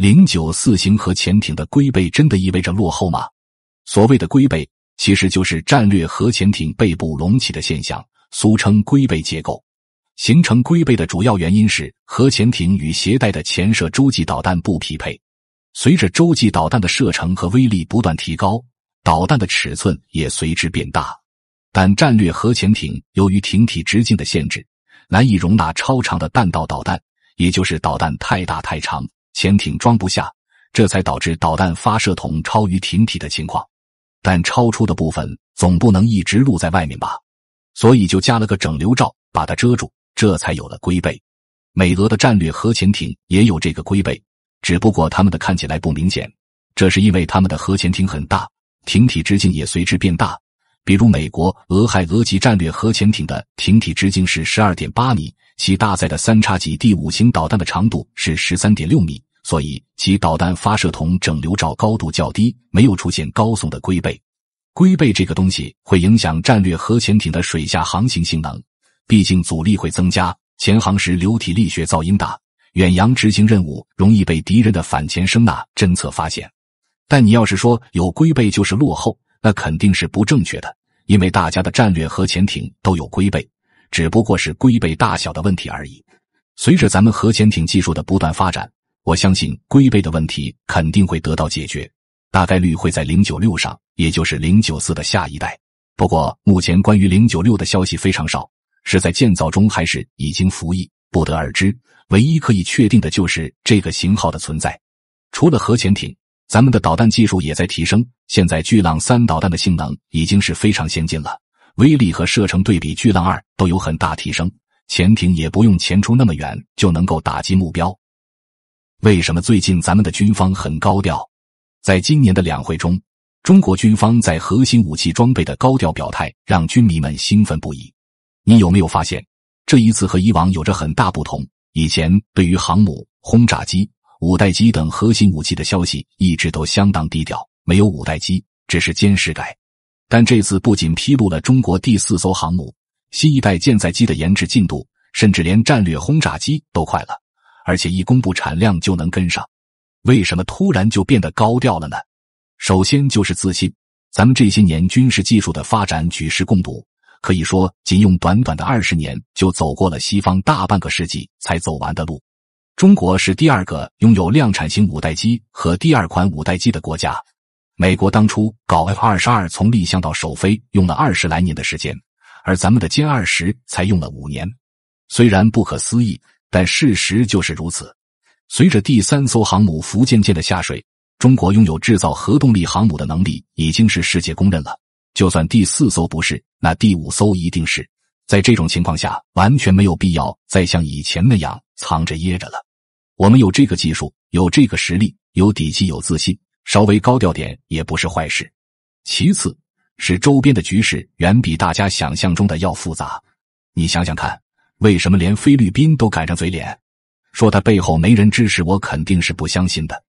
零九四型核潜艇的龟背真的意味着落后吗？所谓的龟背其实就是战略核潜艇背部隆起的现象，俗称龟背结构。形成龟背的主要原因是核潜艇与携带的潜射洲际导弹不匹配。随着洲际导弹的射程和威力不断提高，导弹的尺寸也随之变大。但战略核潜艇由于艇体直径的限制，难以容纳超长的弹道导弹，也就是导弹太大太长。潜艇装不下，这才导致导弹发射筒超于艇体的情况。但超出的部分总不能一直露在外面吧，所以就加了个整流罩把它遮住，这才有了龟背。美俄的战略核潜艇也有这个龟背，只不过它们的看起来不明显，这是因为他们的核潜艇很大，艇体直径也随之变大。比如美国俄亥俄级战略核潜艇的艇体直径是十二点八米，其搭载的三叉戟第五型导弹的长度是十三点六米。所以，其导弹发射筒整流罩高度较低，没有出现高耸的龟背。龟背这个东西会影响战略核潜艇的水下航行性能，毕竟阻力会增加，潜航时流体力学噪音大，远洋执行任务容易被敌人的反潜声呐侦测发现。但你要是说有龟背就是落后，那肯定是不正确的，因为大家的战略核潜艇都有龟背，只不过是龟背大小的问题而已。随着咱们核潜艇技术的不断发展。我相信龟背的问题肯定会得到解决，大概率会在零九六上，也就是零九四的下一代。不过目前关于零九六的消息非常少，是在建造中还是已经服役不得而知。唯一可以确定的就是这个型号的存在。除了核潜艇，咱们的导弹技术也在提升。现在巨浪三导弹的性能已经是非常先进了，威力和射程对比巨浪二都有很大提升，潜艇也不用潜出那么远就能够打击目标。为什么最近咱们的军方很高调？在今年的两会中，中国军方在核心武器装备的高调表态，让军迷们兴奋不已。你有没有发现，这一次和以往有着很大不同？以前对于航母、轰炸机、五代机等核心武器的消息，一直都相当低调，没有五代机，只是歼十改。但这次不仅披露了中国第四艘航母、新一代舰载机的研制进度，甚至连战略轰炸机都快了。而且一公布产量就能跟上，为什么突然就变得高调了呢？首先就是自信。咱们这些年军事技术的发展举世共睹，可以说仅用短短的二十年就走过了西方大半个世纪才走完的路。中国是第二个拥有量产型五代机和第二款五代机的国家。美国当初搞 F 二十二从立项到首飞用了二十来年的时间，而咱们的歼二十才用了五年。虽然不可思议。但事实就是如此。随着第三艘航母“福建舰”的下水，中国拥有制造核动力航母的能力已经是世界公认了。就算第四艘不是，那第五艘一定是。在这种情况下，完全没有必要再像以前那样藏着掖着了。我们有这个技术，有这个实力，有底气，有自信，稍微高调点也不是坏事。其次，是周边的局势远比大家想象中的要复杂。你想想看。为什么连菲律宾都改张嘴脸，说他背后没人支持？我肯定是不相信的。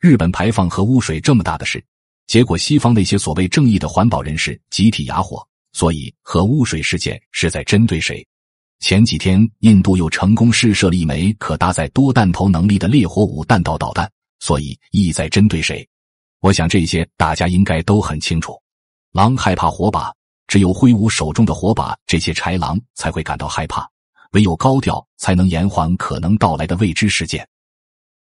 日本排放核污水这么大的事，结果西方那些所谓正义的环保人士集体哑火。所以核污水事件是在针对谁？前几天印度又成功试射了一枚可搭载多弹头能力的烈火五弹道导弹，所以意在针对谁？我想这些大家应该都很清楚。狼害怕火把，只有挥舞手中的火把，这些豺狼才会感到害怕。唯有高调，才能延缓可能到来的未知事件。